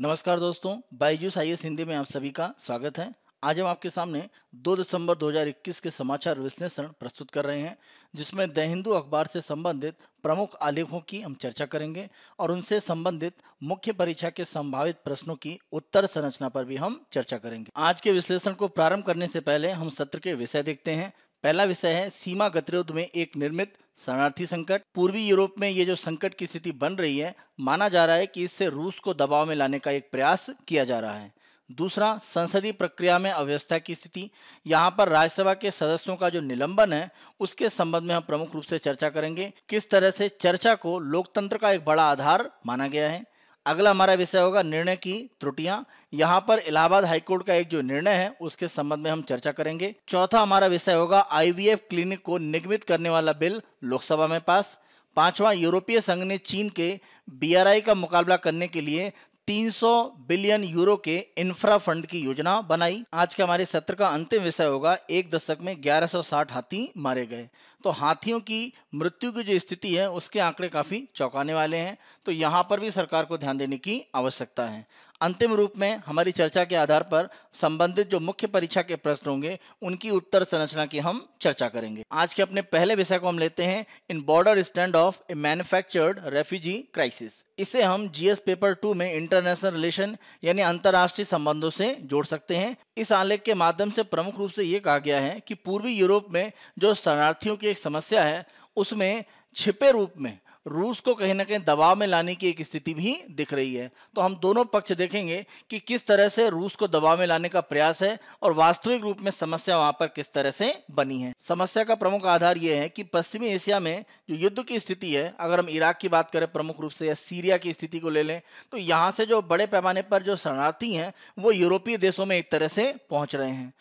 नमस्कार दोस्तों बाईजूस आई हिंदी में आप सभी का स्वागत है आज हम आपके सामने 2 दिसंबर 2021 के समाचार विश्लेषण प्रस्तुत कर रहे हैं जिसमें द हिंदू अखबार से संबंधित प्रमुख आलेखों की हम चर्चा करेंगे और उनसे संबंधित मुख्य परीक्षा के संभावित प्रश्नों की उत्तर संरचना पर भी हम चर्चा करेंगे आज के विश्लेषण को प्रारंभ करने से पहले हम सत्र के विषय देखते हैं पहला विषय है सीमा गतिरोध में एक निर्मित शरणार्थी संकट पूर्वी यूरोप में ये जो संकट की स्थिति बन रही है माना जा रहा है कि इससे रूस को दबाव में लाने का एक प्रयास किया जा रहा है दूसरा संसदीय प्रक्रिया में अव्यवस्था की स्थिति यहाँ पर राज्यसभा के सदस्यों का जो निलंबन है उसके संबंध में हम प्रमुख रूप से चर्चा करेंगे किस तरह से चर्चा को लोकतंत्र का एक बड़ा आधार माना गया है अगला हमारा विषय होगा निर्णय की त्रुटियां यहाँ पर इलाहाबाद हाईकोर्ट का एक जो निर्णय है उसके संबंध में हम चर्चा करेंगे चौथा हमारा विषय होगा आईवीएफ क्लिनिक को निगमित करने वाला बिल लोकसभा में पास पांचवा यूरोपीय संघ ने चीन के बीआरआई का मुकाबला करने के लिए 300 बिलियन यूरो के इंफ्रा फंड की योजना बनाई आज के हमारे सत्र का अंतिम विषय होगा एक दशक में 1160 हाथी मारे गए तो हाथियों की मृत्यु की जो स्थिति है उसके आंकड़े काफ़ी चौंकाने वाले हैं तो यहाँ पर भी सरकार को ध्यान देने की आवश्यकता है अंतिम रूप में हमारी चर्चा के आधार पर संबंधित जो मुख्य परीक्षा के प्रश्न होंगे उनकी उत्तर संरचना की हम चर्चा करेंगे आज के अपने पहले विषय को हम लेते हैं इन border stand off a manufactured refugee crisis इसे हम जीएस पेपर टू में इंटरनेशनल रिलेशन यानी अंतर्राष्ट्रीय संबंधों से जोड़ सकते हैं इस आलेख के माध्यम से प्रमुख रूप से ये कहा गया है कि पूर्वी यूरोप में जो शरणार्थियों के की एक समस्या है उसमें छिपे रूप में रूस को कहीं ना कहीं दबाव में लाने की एक स्थिति भी दिख रही है तो हम दोनों पक्ष देखेंगे कि किस तरह से रूस को दबाव में लाने का प्रयास है और वास्तविक रूप में समस्या वहां पर किस तरह से बनी है समस्या का प्रमुख आधार यह है कि पश्चिमी एशिया में जो युद्ध की स्थिति है अगर हम इराक की बात करें प्रमुख रूप से या सीरिया की स्थिति को ले लें तो यहाँ से जो बड़े पैमाने पर जो शरणार्थी हैं वो यूरोपीय देशों में एक तरह से पहुंच रहे हैं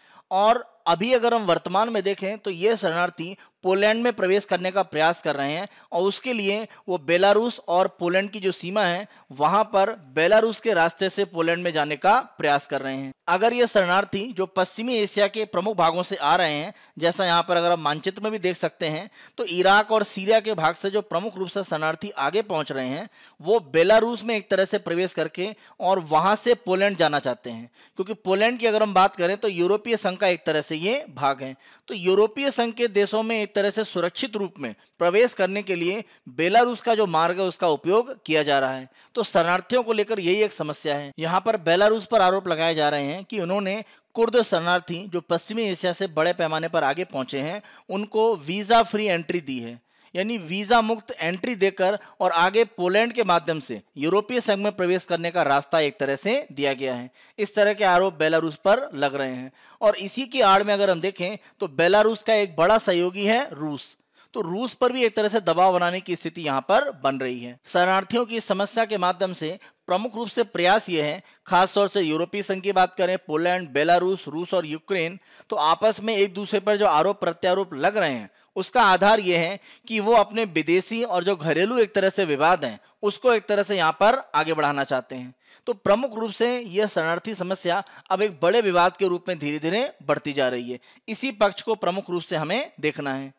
और अभी अगर हम वर्तमान में देखें तो ये शरणार्थी पोलैंड में प्रवेश करने का प्रयास कर रहे हैं और उसके लिए वो बेलारूस और पोलैंड की जो सीमा है वहां पर बेलारूस के रास्ते से पोलैंड में जाने का प्रयास कर रहे हैं अगर ये शरणार्थी जो पश्चिमी एशिया के प्रमुख भागों से आ रहे हैं जैसा यहाँ पर अगर आप मानचित्र में भी देख सकते हैं तो इराक और सीरिया के भाग से जो प्रमुख रूप से शरणार्थी आगे पहुंच रहे हैं वो बेलारूस में एक तरह से प्रवेश करके और वहां से पोलैंड जाना चाहते हैं क्योंकि पोलैंड की अगर हम बात करें तो यूरोपीय संघ का एक तरह से ये भाग हैं तो यूरोपीय संघ के देशों में एक तरह से सुरक्षित रूप में प्रवेश करने के लिए बेलारूस का जो मार्ग है उसका उपयोग किया जा रहा है तो शरणार्थियों को लेकर यही एक समस्या है यहाँ पर बेलारूस पर आरोप लगाए जा रहे हैं कि उन्होंने कुर्द शरणार्थी जो पश्चिमी एशिया से बड़े पैमाने पर आगे पहुंचे हैं उनको वीजा फ्री एंट्री दी है यानी वीजा मुक्त एंट्री देकर और आगे पोलैंड के माध्यम से यूरोपीय संघ में प्रवेश करने का रास्ता एक तरह से दिया गया है इस तरह के आरोप बेलारूस पर लग रहे हैं और इसी की आड़ में अगर हम देखें तो बेलारूस का एक बड़ा सहयोगी है रूस तो रूस पर भी एक तरह से दबाव बनाने की स्थिति यहां पर बन रही है शरणार्थियों की समस्या के माध्यम से प्रमुख रूप से प्रयास ये है खासतौर से यूरोपीय संघ की बात करें पोलैंड बेलारूस रूस और यूक्रेन तो आपस में एक दूसरे पर जो आरोप प्रत्यारोप लग रहे हैं उसका आधार यह है कि वो अपने विदेशी और जो घरेलू एक तरह से विवाद हैं उसको एक तरह से यहाँ पर आगे बढ़ाना चाहते हैं तो प्रमुख रूप से यह शरणार्थी समस्या अब एक बड़े विवाद के रूप में धीरे धीरे बढ़ती जा रही है इसी पक्ष को प्रमुख रूप से हमें देखना है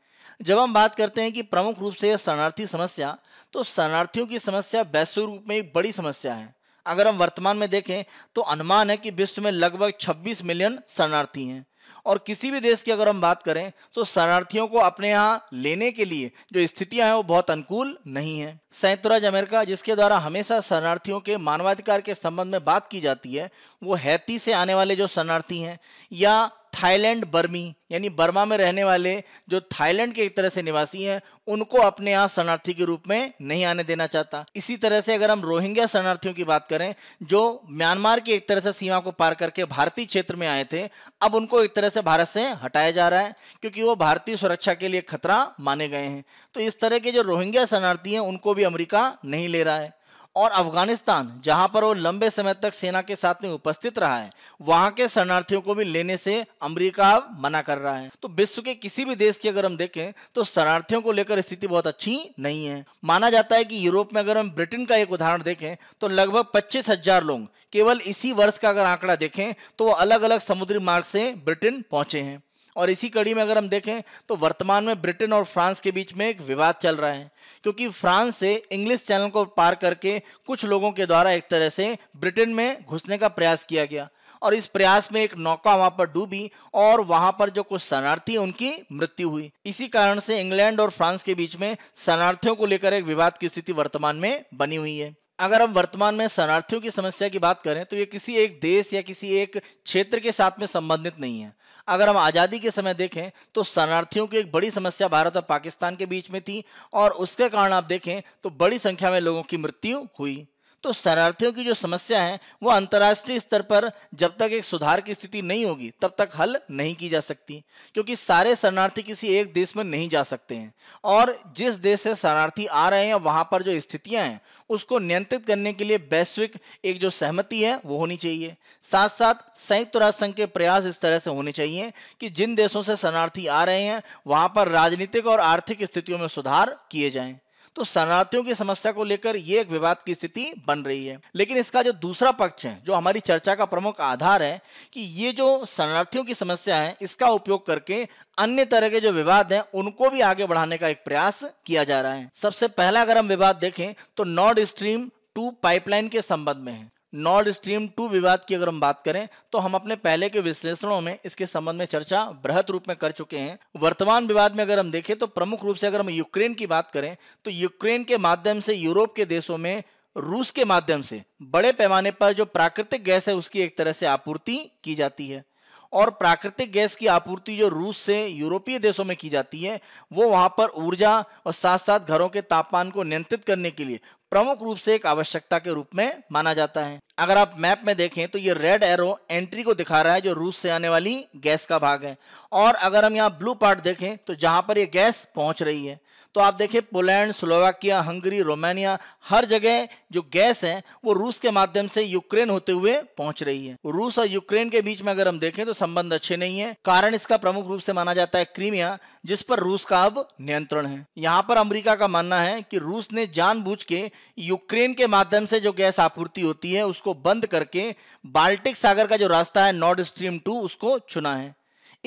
जब हम बात करते हैं कि प्रमुख रूप से यह शरणार्थी समस्या तो शरणार्थियों की समस्या वैश्विक रूप में एक बड़ी समस्या है अगर हम वर्तमान में देखें तो अनुमान है कि विश्व में लगभग 26 मिलियन शरणार्थी हैं और किसी भी देश की अगर हम बात करें तो शरणार्थियों को अपने यहाँ लेने के लिए जो स्थितियां हैं वो बहुत अनुकूल नहीं है संयुक्त राज्य अमेरिका जिसके द्वारा हमेशा शरणार्थियों के मानवाधिकार के संबंध में बात की जाती है वो हैती से आने वाले जो शरणार्थी हैं या थाईलैंड बर्मी यानी बर्मा में रहने वाले जो थाईलैंड के एक तरह से निवासी हैं उनको अपने यहाँ शरणार्थी के रूप में नहीं आने देना चाहता इसी तरह से अगर हम रोहिंग्या शरणार्थियों की बात करें जो म्यांमार की एक तरह से सीमा को पार करके भारतीय क्षेत्र में आए थे अब उनको एक तरह से भारत से हटाया जा रहा है क्योंकि वो भारतीय सुरक्षा के लिए खतरा माने गए हैं तो इस तरह के जो रोहिंग्या शरणार्थी हैं उनको भी अमरीका नहीं ले रहा है और अफगानिस्तान जहां पर वो लंबे समय तक सेना के साथ में उपस्थित रहा है वहां के शरणार्थियों को भी लेने से अमेरिका मना कर रहा है तो विश्व के किसी भी देश की अगर हम देखें तो शरणार्थियों को लेकर स्थिति बहुत अच्छी नहीं है माना जाता है कि यूरोप में अगर हम ब्रिटेन का एक उदाहरण देखें तो लगभग पच्चीस हजार लोग केवल इसी वर्ष का अगर आंकड़ा देखें तो वो अलग अलग समुद्री मार्ग से ब्रिटेन पहुंचे हैं और इसी कड़ी में अगर हम देखें तो वर्तमान में ब्रिटेन और फ्रांस के बीच में एक विवाद चल रहा है क्योंकि फ्रांस से इंग्लिश चैनल को पार करके कुछ लोगों के द्वारा एक तरह से ब्रिटेन में घुसने का प्रयास किया गया और इस प्रयास में एक नौका वहां पर डूबी और वहां पर जो कुछ शरणार्थी उनकी मृत्यु हुई इसी कारण से इंग्लैंड और फ्रांस के बीच में शरणार्थियों को लेकर एक विवाद की स्थिति वर्तमान में बनी हुई है अगर हम वर्तमान में शरणार्थियों की समस्या की बात करें तो ये किसी एक देश या किसी एक क्षेत्र के साथ में संबंधित नहीं है अगर हम आज़ादी के समय देखें तो शरणार्थियों की एक बड़ी समस्या भारत और पाकिस्तान के बीच में थी और उसके कारण आप देखें तो बड़ी संख्या में लोगों की मृत्यु हुई तो शरणार्थियों की जो समस्या है वो अंतर्राष्ट्रीय स्तर पर जब तक एक सुधार की स्थिति नहीं होगी तब तक हल नहीं की जा सकती क्योंकि सारे शरणार्थी किसी एक देश में नहीं जा सकते हैं और जिस देश से शरणार्थी आ रहे हैं वहां पर जो स्थितियां हैं उसको नियंत्रित करने के लिए वैश्विक एक जो सहमति है वो होनी चाहिए साथ साथ संयुक्त राष्ट्र संघ के प्रयास इस तरह से होने चाहिए कि जिन देशों से शरणार्थी आ रहे हैं वहां पर राजनीतिक और आर्थिक स्थितियों में सुधार किए जाएं तो शरणार्थियों की समस्या को लेकर यह एक विवाद की स्थिति बन रही है लेकिन इसका जो दूसरा पक्ष है जो हमारी चर्चा का प्रमुख आधार है कि ये जो शरणार्थियों की समस्या है इसका उपयोग करके अन्य तरह के जो विवाद हैं उनको भी आगे बढ़ाने का एक प्रयास किया जा रहा है सबसे पहला अगर हम विवाद देखें तो नॉर्ड स्ट्रीम टू पाइपलाइन के संबंध में है नॉर्ड स्ट्रीम टू विवाद की अगर हम बात करें तो हम अपने पहले के विश्लेषणों में इसके संबंध में चर्चा बृहत रूप में कर चुके हैं वर्तमान विवाद में अगर हम देखें तो प्रमुख रूप से अगर हम यूक्रेन की बात करें तो यूक्रेन के माध्यम से यूरोप के देशों में रूस के माध्यम से बड़े पैमाने पर जो प्राकृतिक गैस है उसकी एक तरह से आपूर्ति की जाती है और प्राकृतिक गैस की आपूर्ति जो रूस से यूरोपीय देशों में की जाती है वो वहां पर ऊर्जा और साथ साथ घरों के तापमान को नियंत्रित करने के लिए प्रमुख रूप से एक आवश्यकता के रूप में माना जाता है अगर आप मैप में देखें तो ये रेड एरो एंट्री को दिखा रहा है जो रूस से आने वाली गैस का भाग है और अगर हम यहाँ ब्लू पार्ट देखें तो जहां पर ये गैस पहुंच रही है तो आप देखें पोलैंड स्लोवाकिया हंगरी रोमानिया हर जगह जो गैस है वो रूस के माध्यम से यूक्रेन होते हुए पहुंच रही है रूस और यूक्रेन के बीच में अगर हम देखें तो संबंध अच्छे नहीं है कारण इसका प्रमुख रूप से माना जाता है क्रीमिया जिस पर रूस का अब नियंत्रण है यहाँ पर अमेरिका का मानना है कि रूस ने जानबूझ के यूक्रेन के माध्यम से जो गैस आपूर्ति होती है उसको बंद करके बाल्टिक सागर का जो रास्ता है नॉर्थ स्ट्रीम टू उसको चुना है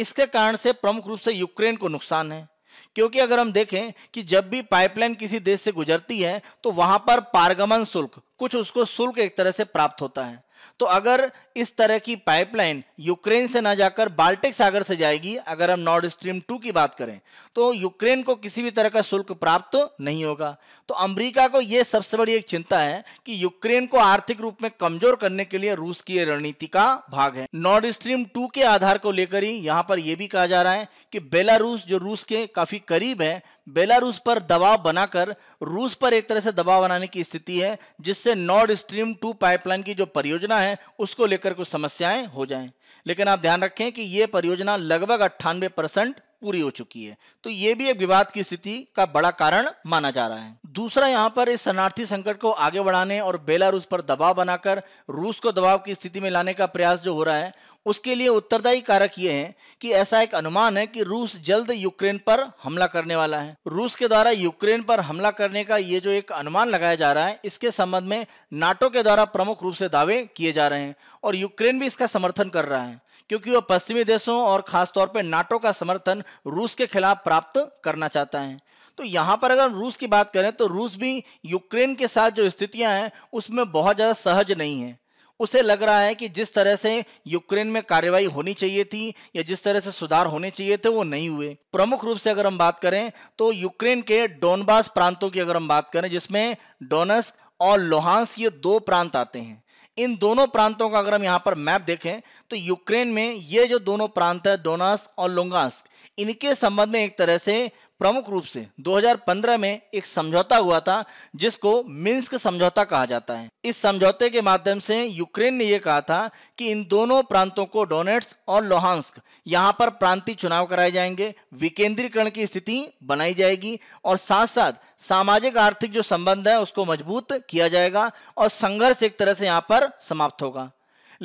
इसके कारण से प्रमुख रूप से यूक्रेन को नुकसान है क्योंकि अगर हम देखें कि जब भी पाइपलाइन किसी देश से गुजरती है तो वहां पर पारगमन शुल्क कुछ उसको शुल्क एक तरह से प्राप्त होता है तो अगर इस तरह की पाइपलाइन यूक्रेन से ना जाकर बाल्टिक सागर से जाएगी अगर हम नॉर्थ स्ट्रीम टू की बात करें तो यूक्रेन को किसी भी तरह का शुल्क प्राप्त नहीं होगा तो अमेरिका को यह सबसे बड़ी एक चिंता है कि यूक्रेन को आर्थिक रूप में कमजोर करने के लिए रूस की रणनीति का भाग है नॉर्थ स्ट्रीम टू के आधार को लेकर ही यहां पर यह भी कहा जा रहा है कि बेलारूस जो रूस के काफी करीब है बेलारूस पर दबाव बनाकर रूस पर एक तरह से दबाव बनाने की स्थिति है जिससे नॉर्थ स्ट्रीम टू पाइपलाइन की जो परियोजना परियोजना है उसको लेकर कुछ समस्याएं हो जाएं लेकिन आप ध्यान रखें कि यह परियोजना लगभग अट्ठानवे परसेंट पूरी हो चुकी है तो ये भी एक विवाद की स्थिति का बड़ा कारण माना जा रहा है दूसरा यहाँ पर इस शरणार्थी संकट को आगे बढ़ाने और बेलारूस पर दबाव बनाकर रूस को दबाव की स्थिति में लाने का प्रयास जो हो रहा है उसके लिए उत्तरदायी कारक ये है कि ऐसा एक अनुमान है कि रूस जल्द यूक्रेन पर हमला करने वाला है रूस के द्वारा यूक्रेन पर हमला करने का ये जो एक अनुमान लगाया जा रहा है इसके संबंध में नाटो के द्वारा प्रमुख रूप से दावे किए जा रहे हैं और यूक्रेन भी इसका समर्थन कर रहा है क्योंकि वह पश्चिमी देशों और खासतौर पर नाटो का समर्थन रूस के खिलाफ प्राप्त करना चाहता है तो यहां पर अगर रूस की बात करें तो रूस भी यूक्रेन के साथ जो स्थितियां हैं उसमें बहुत ज़्यादा सहज नहीं है उसे लग रहा है कि जिस तरह से यूक्रेन में कार्यवाही होनी चाहिए थी या जिस तरह से सुधार होने चाहिए थे वो नहीं हुए प्रमुख रूप से अगर हम बात करें तो यूक्रेन के डोनबास प्रांतों की अगर हम बात करें जिसमें डोनस और लोहांस ये दो प्रांत आते हैं इन दोनों प्रांतों का अगर हम यहां पर मैप देखें तो यूक्रेन में ये जो दोनों प्रांत है डोनास और लोंगास्क इनके संबंध में एक तरह से प्रमुख रूप से 2015 में एक समझौता हुआ था जिसको मिन्स्क समझौता कहा जाता है इस समझौते के माध्यम से यूक्रेन ने यह कहा था कि इन दोनों प्रांतों को डोनेट्स और लोहांस्क यहां पर प्रांतीय चुनाव कराए जाएंगे विकेंद्रीकरण की स्थिति बनाई जाएगी और साथ साथ सामाजिक आर्थिक जो संबंध है उसको मजबूत किया जाएगा और संघर्ष एक तरह से यहाँ पर समाप्त होगा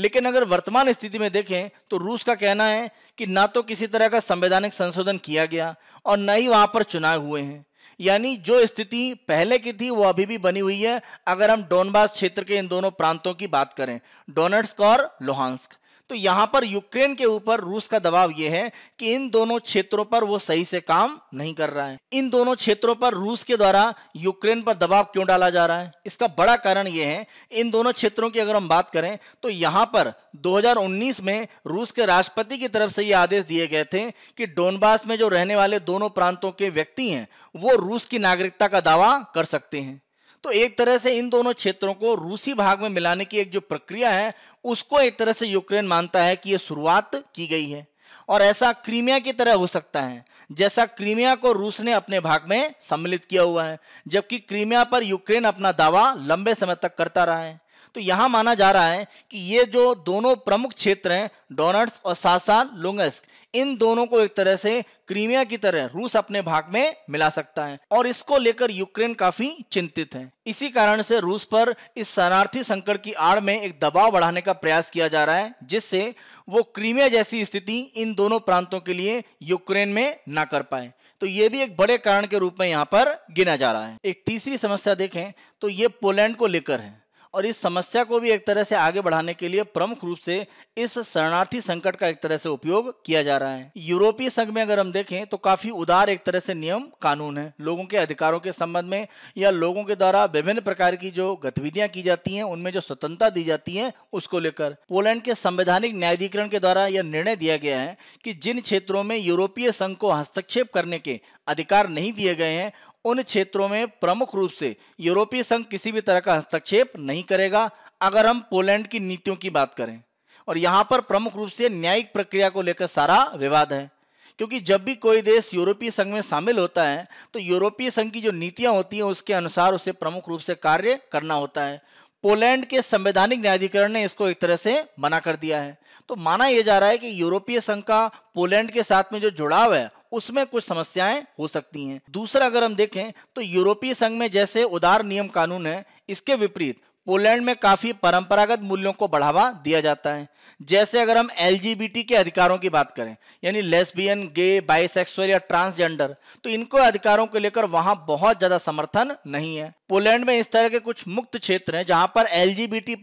लेकिन अगर वर्तमान स्थिति में देखें तो रूस का कहना है कि ना तो किसी तरह का संवैधानिक संशोधन किया गया और न ही वहां पर चुनाव हुए हैं यानी जो स्थिति पहले की थी वो अभी भी बनी हुई है अगर हम डोनबास क्षेत्र के इन दोनों प्रांतों की बात करें डोनेट्स और लोहानस्क तो यहां पर यूक्रेन के ऊपर रूस का दबाव यह है कि इन दोनों क्षेत्रों पर वो सही से काम नहीं कर रहा है इन दोनों क्षेत्रों पर रूस के द्वारा यूक्रेन पर दबाव क्यों डाला जा रहा है इसका बड़ा कारण यह है इन दोनों क्षेत्रों की अगर हम बात करें तो यहां पर 2019 में रूस के राष्ट्रपति की तरफ से ये आदेश दिए गए थे कि डोनबास में जो रहने वाले दोनों प्रांतों के व्यक्ति हैं वो रूस की नागरिकता का दावा कर सकते हैं तो एक तरह से इन दोनों क्षेत्रों को रूसी भाग में मिलाने की एक जो प्रक्रिया है उसको एक तरह से यूक्रेन मानता है कि यह शुरुआत की गई है और ऐसा क्रीमिया की तरह हो सकता है जैसा क्रीमिया को रूस ने अपने भाग में सम्मिलित किया हुआ है जबकि क्रीमिया पर यूक्रेन अपना दावा लंबे समय तक करता रहा है तो यहां माना जा रहा है कि ये जो दोनों प्रमुख क्षेत्र हैं डोनट्स और साथ साथ लुंगस्क इन दोनों को एक तरह से क्रीमिया की तरह रूस अपने भाग में मिला सकता है और इसको लेकर यूक्रेन काफी चिंतित है इसी कारण से रूस पर इस शरणार्थी संकट की आड़ में एक दबाव बढ़ाने का प्रयास किया जा रहा है जिससे वो क्रीमिया जैसी स्थिति इन दोनों प्रांतों के लिए यूक्रेन में ना कर पाए तो ये भी एक बड़े कारण के रूप में यहाँ पर गिना जा रहा है एक तीसरी समस्या देखें तो ये पोलैंड को लेकर है और इस समस्या को भी एक तरह से आगे बढ़ाने के लिए प्रमुख रूप से इस शरणार्थी संकट का एक तरह से उपयोग किया जा रहा है यूरोपीय संघ में अगर हम देखें तो काफी उदार एक तरह से नियम कानून है लोगों के अधिकारों के संबंध में या लोगों के द्वारा विभिन्न प्रकार की जो गतिविधियां की जाती है उनमें जो स्वतंत्रता दी जाती है उसको लेकर पोलैंड के संवैधानिक न्यायाधिकरण के द्वारा यह निर्णय दिया गया है कि जिन क्षेत्रों में यूरोपीय संघ को हस्तक्षेप करने के अधिकार नहीं दिए गए हैं उन क्षेत्रों में प्रमुख रूप से यूरोपीय संघ किसी भी तरह का हस्तक्षेप नहीं करेगा अगर हम पोलैंड की नीतियों की बात करें और यहां पर प्रमुख रूप से न्यायिक प्रक्रिया को लेकर सारा विवाद है क्योंकि जब भी कोई देश यूरोपीय संघ में शामिल होता है तो यूरोपीय संघ की जो नीतियां होती हैं उसके अनुसार उसे प्रमुख रूप से कार्य करना होता है पोलैंड के संवैधानिक न्यायाधिकरण ने इसको एक तरह से मना कर दिया है तो माना यह जा रहा है कि यूरोपीय संघ का पोलैंड के साथ में जो जुड़ाव है उसमें कुछ समस्याएं हो सकती हैं दूसरा अगर हम देखें तो यूरोपीय संघ में जैसे उदार नियम कानून है इसके विपरीत पोलैंड में काफी परंपरागत मूल्यों को बढ़ावा दिया जाता है जैसे अगर हम एल के अधिकारों की बात करें यानी लेस्बियन गे बाइसेक्सुअल या ट्रांसजेंडर तो इनको अधिकारों को लेकर वहां बहुत ज्यादा समर्थन नहीं है पोलैंड में इस तरह के कुछ मुक्त क्षेत्र हैं जहां पर एल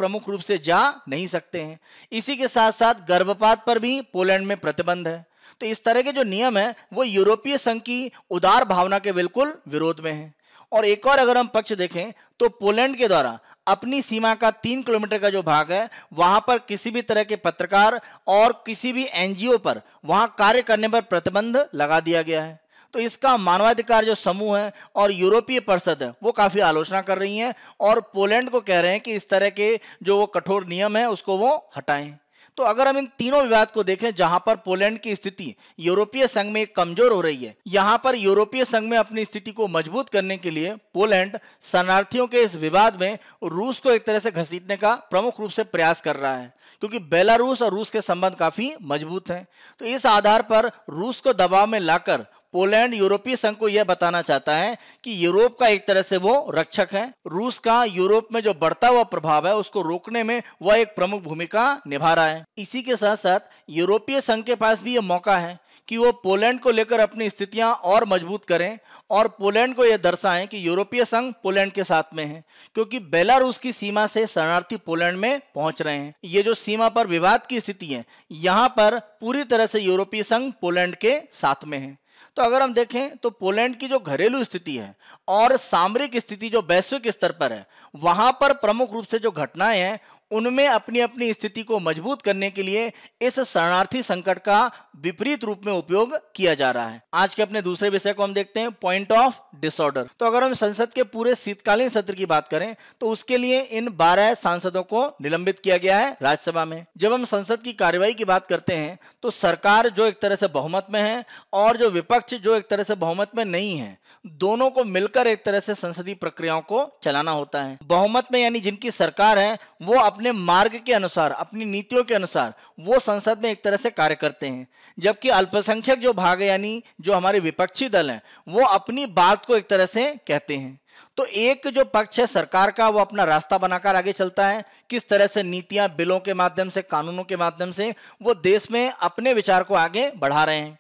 प्रमुख रूप से जा नहीं सकते हैं इसी के साथ साथ गर्भपात पर भी पोलैंड में प्रतिबंध है तो इस तरह के जो नियम है वो यूरोपीय संघ की उदार भावना के बिल्कुल विरोध में है और एक और अगर हम पक्ष देखें तो पोलैंड के द्वारा अपनी सीमा का तीन किलोमीटर का जो भाग है वहां पर किसी भी तरह के पत्रकार और किसी भी एनजीओ पर वहां कार्य करने पर प्रतिबंध लगा दिया गया है तो इसका मानवाधिकार जो समूह है और यूरोपीय परिषद है वो काफ़ी आलोचना कर रही है और पोलैंड को कह रहे हैं कि इस तरह के जो वो कठोर नियम है उसको वो हटाएं तो अगर हम इन तीनों विवाद को देखें जहां पर पोलैंड की स्थिति यूरोपीय संघ में कमजोर हो रही है यहां पर यूरोपीय संघ में अपनी स्थिति को मजबूत करने के लिए पोलैंड शरणार्थियों के इस विवाद में रूस को एक तरह से घसीटने का प्रमुख रूप से प्रयास कर रहा है क्योंकि बेलारूस और रूस के संबंध काफी मजबूत हैं तो इस आधार पर रूस को दबाव में लाकर पोलैंड यूरोपीय संघ को यह बताना चाहता है कि यूरोप का एक तरह से वो रक्षक है रूस का यूरोप में जो बढ़ता हुआ प्रभाव है उसको रोकने में वह एक प्रमुख भूमिका निभा रहा है इसी के साथ साथ यूरोपीय संघ के पास भी यह मौका है कि वो पोलैंड को लेकर अपनी स्थितियां और मजबूत करें और पोलैंड को यह दर्शाएं कि यूरोपीय संघ पोलैंड के साथ में है क्योंकि बेलारूस की सीमा से शरणार्थी पोलैंड में पहुंच रहे हैं ये जो सीमा पर विवाद की स्थिति है यहां पर पूरी तरह से यूरोपीय संघ पोलैंड के साथ में है तो अगर हम देखें तो पोलैंड की जो घरेलू स्थिति है और सामरिक स्थिति जो वैश्विक स्तर पर है वहां पर प्रमुख रूप से जो घटनाएं हैं उनमें अपनी अपनी स्थिति को मजबूत करने के लिए इस शरणार्थी संकट का विपरीत रूप में उपयोग किया जा रहा है आज के अपने दूसरे विषय को हम देखते हैं पॉइंट ऑफ डिसऑर्डर तो अगर हम संसद के पूरे शीतकालीन सत्र की बात करें तो उसके लिए इन बारह सांसदों को निलंबित किया गया है राज्यसभा में जब हम संसद की कार्यवाही की बात करते हैं तो सरकार जो एक तरह से बहुमत में है और जो विपक्ष जो एक तरह से बहुमत में नहीं है दोनों को मिलकर एक तरह से संसदीय प्रक्रियाओं को चलाना होता है बहुमत में यानी जिनकी सरकार है वो अपने अपने मार्ग के अनुसार अपनी नीतियों के अनुसार वो संसद में एक तरह से कार्य करते हैं जबकि अल्पसंख्यक जो भाग यानी जो हमारे विपक्षी दल हैं वो अपनी बात को एक तरह से कहते हैं तो एक जो पक्ष है सरकार का वो अपना रास्ता बनाकर आगे चलता है किस तरह से नीतियां बिलों के माध्यम से कानूनों के माध्यम से वो देश में अपने विचार को आगे बढ़ा रहे हैं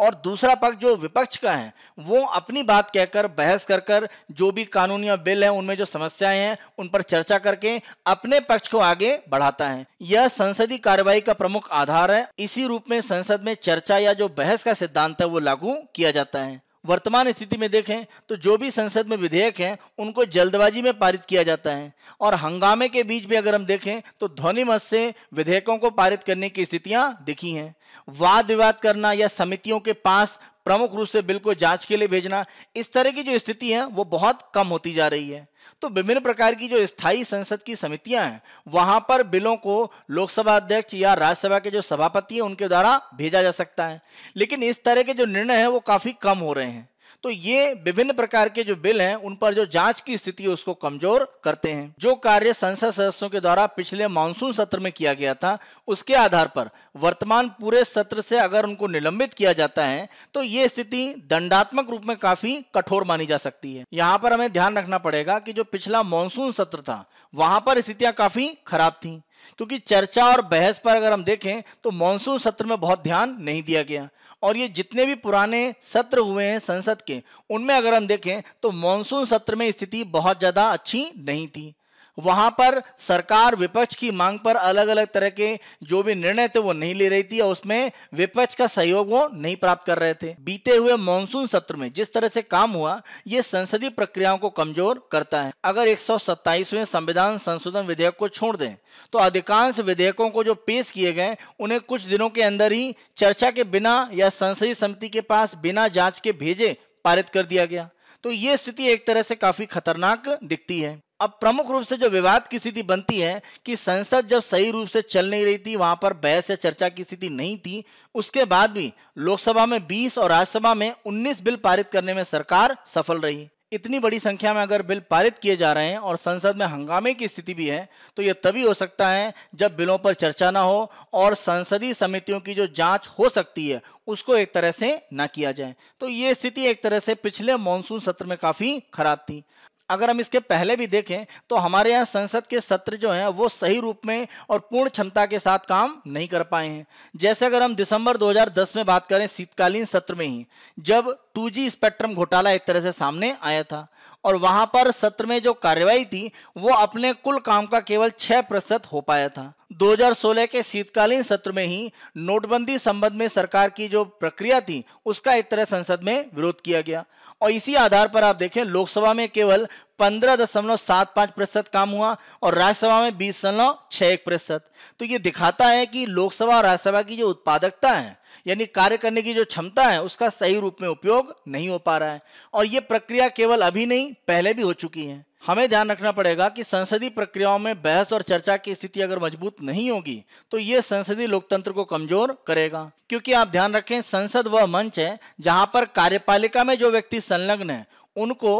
और दूसरा पक्ष जो विपक्ष का है वो अपनी बात कहकर बहस कर कर जो भी कानून या बिल है उनमें जो समस्याएं हैं उन पर चर्चा करके अपने पक्ष को आगे बढ़ाता है यह संसदीय कार्यवाही का प्रमुख आधार है इसी रूप में संसद में चर्चा या जो बहस का सिद्धांत है वो लागू किया जाता है वर्तमान स्थिति में देखें तो जो भी संसद में विधेयक हैं उनको जल्दबाजी में पारित किया जाता है और हंगामे के बीच भी अगर हम देखें तो ध्वनिमत से विधेयकों को पारित करने की स्थितियां दिखी हैं वाद विवाद करना या समितियों के पास प्रमुख रूप से बिल को जांच के लिए भेजना इस तरह की जो स्थिति है वो बहुत कम होती जा रही है तो विभिन्न प्रकार की जो स्थायी संसद की समितियां हैं वहां पर बिलों को लोकसभा अध्यक्ष या राज्यसभा के जो सभापति हैं उनके द्वारा भेजा जा सकता है लेकिन इस तरह के जो निर्णय है वो काफी कम हो रहे हैं तो ये विभिन्न प्रकार के जो बिल हैं उन पर जो जांच की स्थिति है उसको कमजोर करते हैं जो कार्य संसद सदस्यों के द्वारा पिछले मानसून सत्र में किया गया था उसके आधार पर वर्तमान पूरे सत्र से अगर उनको निलंबित किया जाता है तो ये स्थिति दंडात्मक रूप में काफी कठोर मानी जा सकती है यहाँ पर हमें ध्यान रखना पड़ेगा कि जो पिछला मानसून सत्र था वहां पर स्थितियां काफी खराब थी क्योंकि चर्चा और बहस पर अगर हम देखें तो मानसून सत्र में बहुत ध्यान नहीं दिया गया और ये जितने भी पुराने सत्र हुए हैं संसद के उनमें अगर हम देखें तो मानसून सत्र में स्थिति बहुत ज़्यादा अच्छी नहीं थी वहां पर सरकार विपक्ष की मांग पर अलग अलग तरह के जो भी निर्णय थे वो नहीं ले रही थी और उसमें विपक्ष का सहयोग वो नहीं प्राप्त कर रहे थे बीते हुए मानसून सत्र में जिस तरह से काम हुआ ये संसदीय प्रक्रियाओं को कमजोर करता है अगर एक संविधान संशोधन विधेयक को छोड़ दें तो अधिकांश विधेयकों को जो पेश किए गए उन्हें कुछ दिनों के अंदर ही चर्चा के बिना या संसदीय समिति के पास बिना जांच के भेजे पारित कर दिया गया तो ये स्थिति एक तरह से काफी खतरनाक दिखती है अब प्रमुख रूप से जो विवाद की स्थिति बनती है कि संसद जब सही रूप से चल नहीं रही थी वहां पर बहस या चर्चा की स्थिति नहीं थी उसके बाद भी लोकसभा में 20 और राज्यसभा में 19 बिल पारित करने में सरकार सफल रही इतनी बड़ी संख्या में अगर बिल पारित किए जा रहे हैं और संसद में हंगामे की स्थिति भी है तो यह तभी हो सकता है जब बिलों पर चर्चा ना हो और संसदीय समितियों की जो जांच हो सकती है उसको एक तरह से ना किया जाए तो ये स्थिति एक तरह से पिछले मानसून सत्र में काफी खराब थी अगर हम इसके पहले भी देखें तो हमारे यहाँ संसद के सत्र जो हैं वो सही रूप में और पूर्ण क्षमता के साथ काम नहीं कर पाए हैं जैसे अगर हम दिसंबर 2010 में बात करें शीतकालीन सत्र में ही जब 2G स्पेक्ट्रम घोटाला एक तरह से सामने आया था और वहां पर सत्र में जो कार्यवाही थी वो अपने कुल काम का केवल छह प्रतिशत हो पाया था 2016 के शीतकालीन सत्र में ही नोटबंदी संबंध में सरकार की जो प्रक्रिया थी उसका एक तरह संसद में विरोध किया गया और इसी आधार पर आप देखें लोकसभा में केवल पंद्रह दशमलव सात पांच प्रतिशत काम हुआ और राज्यसभा में बीस दशमलव छह एक प्रतिशत तो ये दिखाता है कि लोकसभा और राज्यसभा की जो उत्पादकता है यानी कार्य करने की जो क्षमता है उसका सही रूप में उपयोग नहीं हो पा रहा है और ये प्रक्रिया केवल अभी नहीं पहले भी हो चुकी है हमें ध्यान रखना पड़ेगा कि संसदीय प्रक्रियाओं में बहस और चर्चा की स्थिति अगर मजबूत नहीं होगी तो यह संसदीय लोकतंत्र को कमजोर करेगा क्योंकि आप ध्यान रखें संसद वह मंच है जहां पर कार्यपालिका में जो व्यक्ति संलग्न है उनको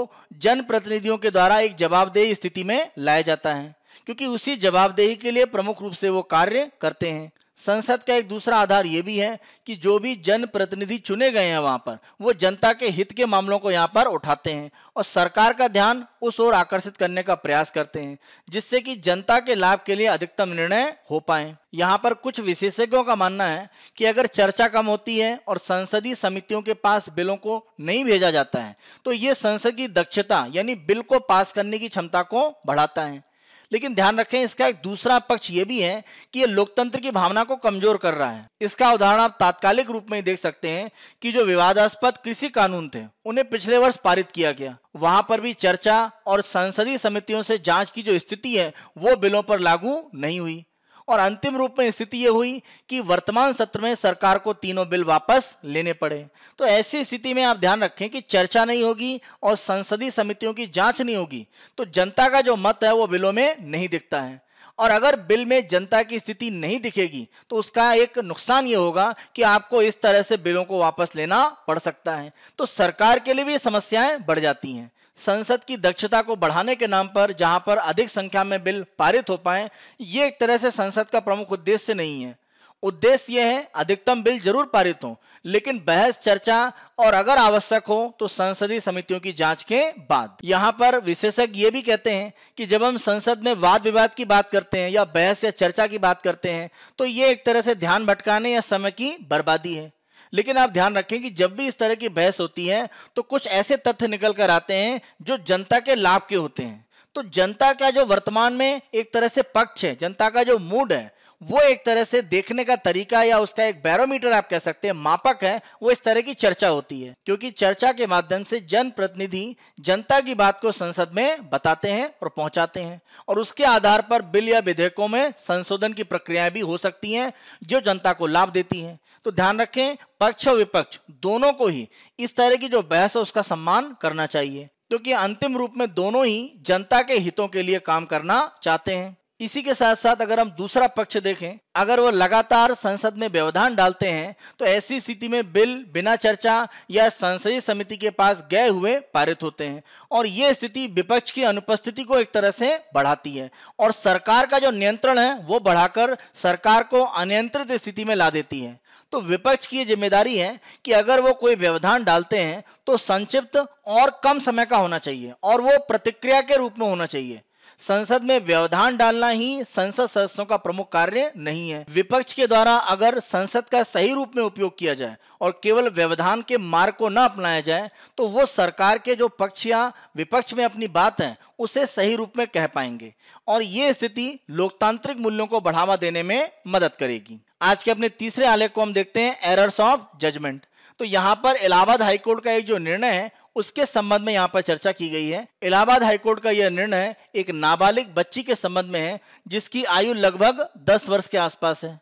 जनप्रतिनिधियों के द्वारा एक जवाबदेही स्थिति में लाया जाता है क्योंकि उसी जवाबदेही के लिए प्रमुख रूप से वो कार्य करते हैं संसद का एक दूसरा आधार यह भी है कि जो भी जनप्रतिनिधि चुने गए हैं वहां पर वो जनता के हित के मामलों को यहां पर उठाते हैं और सरकार का ध्यान उस ओर आकर्षित करने का प्रयास करते हैं जिससे कि जनता के लाभ के लिए अधिकतम निर्णय हो पाए यहाँ पर कुछ विशेषज्ञों का मानना है कि अगर चर्चा कम होती है और संसदीय समितियों के पास बिलों को नहीं भेजा जाता है तो ये संसद की दक्षता यानी बिल को पास करने की क्षमता को बढ़ाता है लेकिन ध्यान रखें इसका एक दूसरा पक्ष यह भी है कि यह लोकतंत्र की भावना को कमजोर कर रहा है इसका उदाहरण आप तात्कालिक रूप में देख सकते हैं कि जो विवादास्पद कृषि कानून थे उन्हें पिछले वर्ष पारित किया गया वहां पर भी चर्चा और संसदीय समितियों से जांच की जो स्थिति है वो बिलों पर लागू नहीं हुई और अंतिम रूप में स्थिति यह हुई कि वर्तमान सत्र में सरकार को तीनों बिल वापस लेने पड़े तो ऐसी स्थिति में आप ध्यान रखें कि चर्चा नहीं होगी और संसदीय समितियों की जांच नहीं होगी तो जनता का जो मत है वो बिलों में नहीं दिखता है और अगर बिल में जनता की स्थिति नहीं दिखेगी तो उसका एक नुकसान ये होगा कि आपको इस तरह से बिलों को वापस लेना पड़ सकता है तो सरकार के लिए भी समस्याएं बढ़ जाती हैं संसद की दक्षता को बढ़ाने के नाम पर जहां पर अधिक संख्या में बिल पारित हो पाए ये एक तरह से संसद का प्रमुख उद्देश्य नहीं है उद्देश्य यह है अधिकतम बिल जरूर पारित हो लेकिन बहस चर्चा और अगर आवश्यक हो तो संसदीय समितियों की जांच के बाद यहां पर विशेषज्ञ ये भी कहते हैं कि जब हम संसद में वाद विवाद की बात करते हैं या बहस या चर्चा की बात करते हैं तो ये एक तरह से ध्यान भटकाने या समय की बर्बादी है लेकिन आप ध्यान रखें कि जब भी इस तरह की बहस होती है तो कुछ ऐसे तथ्य निकल कर आते हैं जो जनता के लाभ के होते हैं तो जनता का जो वर्तमान में एक तरह से पक्ष है जनता का जो मूड है वो एक तरह से देखने का तरीका या उसका एक बैरोमीटर आप कह सकते हैं मापक है वो इस तरह की चर्चा होती है क्योंकि चर्चा के माध्यम से जनप्रतिनिधि जनता की बात को संसद में बताते हैं और पहुंचाते हैं और उसके आधार पर बिल या विधेयकों में संशोधन की प्रक्रियाएं भी हो सकती हैं जो जनता को लाभ देती हैं तो ध्यान रखें पक्ष और विपक्ष दोनों को ही इस तरह की जो बहस है उसका सम्मान करना चाहिए क्योंकि अंतिम रूप में दोनों ही जनता के हितों के लिए काम करना चाहते हैं इसी के साथ साथ अगर हम दूसरा पक्ष देखें अगर वो लगातार संसद में व्यवधान डालते हैं तो ऐसी स्थिति में बिल बिना चर्चा या संसदीय समिति के पास गए हुए पारित होते हैं और ये स्थिति विपक्ष की अनुपस्थिति को एक तरह से बढ़ाती है और सरकार का जो नियंत्रण है वो बढ़ाकर सरकार को अनियंत्रित स्थिति में ला देती है तो विपक्ष की जिम्मेदारी है कि अगर वो कोई व्यवधान डालते हैं तो संक्षिप्त और कम समय का होना चाहिए और वो प्रतिक्रिया के रूप में होना चाहिए संसद में व्यवधान डालना ही संसद सदस्यों का प्रमुख कार्य नहीं है विपक्ष के द्वारा अगर संसद का सही रूप में उपयोग किया जाए और केवल व्यवधान के मार्ग को न अपनाया जाए तो वो सरकार के जो पक्ष या विपक्ष में अपनी बात है उसे सही रूप में कह पाएंगे और ये स्थिति लोकतांत्रिक मूल्यों को बढ़ावा देने में मदद करेगी आज के अपने तीसरे आलेख को हम देखते हैं एरर्स ऑफ जजमेंट तो यहाँ पर इलाहाबाद हाईकोर्ट का एक जो निर्णय है उसके संबंध में यहाँ पर चर्चा की गई है इलाहाबाद हाईकोर्ट का यह निर्णय एक नाबालिग बच्ची के संबंध में है जिसकी आयु लगभग दस वर्ष के आसपास है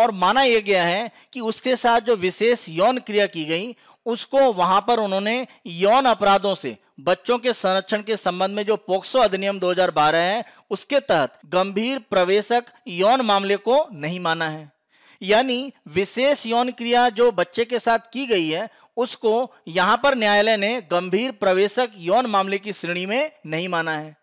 और माना यह गया है कि उसके साथ जो विशेष यौन क्रिया की गई उसको वहां पर उन्होंने यौन अपराधों से बच्चों के संरक्षण के संबंध में जो पोक्सो अधिनियम 2012 है उसके तहत गंभीर प्रवेशक यौन मामले को नहीं माना है यानी विशेष यौन क्रिया जो बच्चे के साथ की गई है उसको यहां पर न्यायालय ने गंभीर प्रवेशक यौन मामले की श्रेणी में नहीं माना है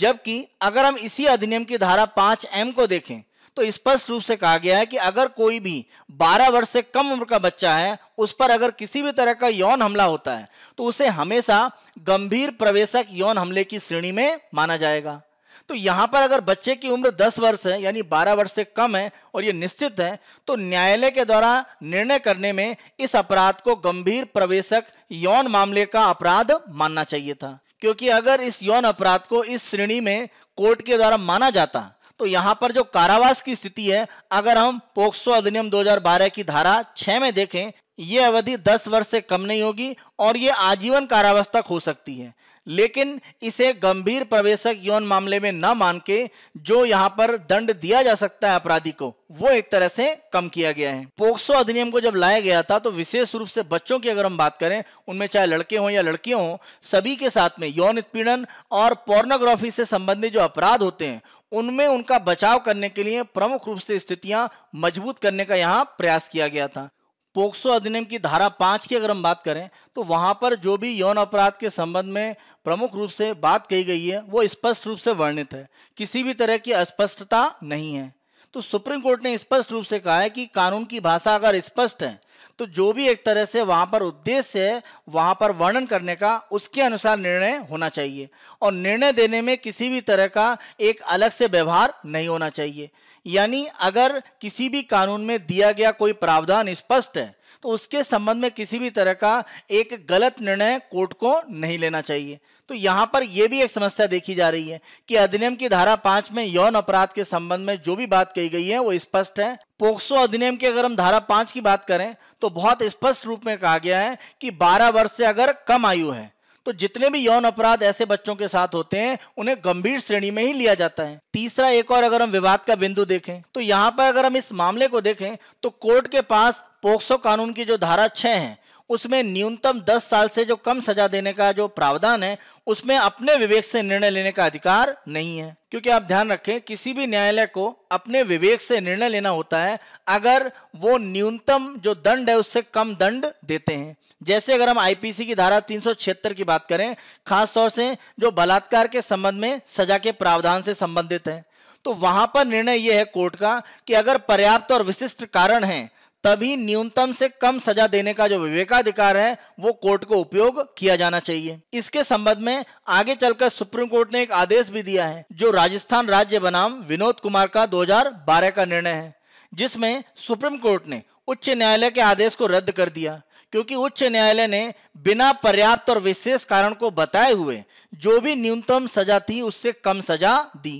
जबकि अगर हम इसी अधिनियम की धारा पांच एम को देखें तो स्पष्ट रूप से कहा गया है कि अगर कोई भी 12 वर्ष से कम उम्र का बच्चा है उस पर अगर किसी भी तरह का यौन हमला होता है तो उसे हमेशा गंभीर प्रवेशक यौन हमले की श्रेणी में माना जाएगा तो यहां पर अगर बच्चे की उम्र 10 वर्ष है यानी 12 वर्ष से कम है और ये निश्चित है तो न्यायालय के द्वारा निर्णय करने में इस अपराध को गंभीर प्रवेशक यौन मामले का अपराध मानना चाहिए था क्योंकि अगर इस यौन अपराध को इस श्रेणी में कोर्ट के द्वारा माना जाता तो यहां पर जो कारावास की स्थिति है अगर हम पोक्सो अधिनियम 2012 की धारा छह में देखें यह अवधि 10 वर्ष से कम नहीं होगी और यह आजीवन कारावास तक हो सकती है लेकिन इसे गंभीर प्रवेशक यौन मामले में न मान के जो यहाँ पर दंड दिया जा सकता है अपराधी को वो एक तरह से कम किया गया है पोक्सो अधिनियम को जब लाया गया था तो विशेष रूप से बच्चों की अगर हम बात करें उनमें चाहे लड़के हों या लड़कियों हों सभी के साथ में यौन उत्पीड़न और पोर्नोग्राफी से संबंधित जो अपराध होते हैं उनमें उनका बचाव करने के लिए प्रमुख रूप से स्थितियां मजबूत करने का यहाँ प्रयास किया गया था पोक्सो अधिनियम की धारा पांच की अगर हम बात करें तो वहां पर जो भी यौन अपराध के संबंध में प्रमुख रूप से बात कही गई है वो स्पष्ट रूप से वर्णित है किसी भी तरह की अस्पष्टता नहीं है तो सुप्रीम कोर्ट ने स्पष्ट रूप से कहा है कि कानून की भाषा अगर स्पष्ट है तो जो भी एक तरह से वहां पर उद्देश्य है वहां पर वर्णन करने का उसके अनुसार निर्णय होना चाहिए और निर्णय देने में किसी भी तरह का एक अलग से व्यवहार नहीं होना चाहिए यानी अगर किसी भी कानून में दिया गया कोई प्रावधान स्पष्ट है तो उसके संबंध में किसी भी तरह का एक गलत निर्णय कोर्ट को नहीं लेना चाहिए तो यहां पर यह भी एक समस्या देखी जा रही है कि अधिनियम की धारा पांच में यौन अपराध के संबंध में जो भी बात कही गई है वो स्पष्ट है पोक्सो अधिनियम की अगर हम धारा पांच की बात करें तो बहुत स्पष्ट रूप में कहा गया है कि बारह वर्ष से अगर कम आयु है तो जितने भी यौन अपराध ऐसे बच्चों के साथ होते हैं उन्हें गंभीर श्रेणी में ही लिया जाता है तीसरा एक और अगर हम विवाद का बिंदु देखें तो यहाँ पर अगर हम इस मामले को देखें तो कोर्ट के पास पोक्सो कानून की जो धारा छह है उसमें न्यूनतम 10 साल से जो कम सजा देने का जो प्रावधान है उसमें अपने विवेक से निर्णय लेने का अधिकार नहीं है क्योंकि आप ध्यान रखें किसी भी न्यायालय को अपने विवेक से निर्णय लेना होता है अगर वो न्यूनतम जो दंड है उससे कम दंड देते हैं जैसे अगर हम आईपीसी की धारा तीन की बात करें खासतौर से जो बलात्कार के संबंध में सजा के प्रावधान से संबंधित है तो वहां पर निर्णय यह है कोर्ट का कि अगर पर्याप्त और विशिष्ट कारण है तभी न्यूनतम से कम सजा देने का जो विवेकाधिकार है वो कोर्ट को उपयोग किया जाना चाहिए इसके संबंध में आगे चलकर सुप्रीम कोर्ट ने एक आदेश भी दिया है जो राजस्थान राज्य बनाम विनोद कुमार का 2012 का निर्णय है जिसमें सुप्रीम कोर्ट ने उच्च न्यायालय के आदेश को रद्द कर दिया क्योंकि उच्च न्यायालय ने बिना पर्याप्त और विशेष कारण को बताए हुए जो भी न्यूनतम सजा थी उससे कम सजा दी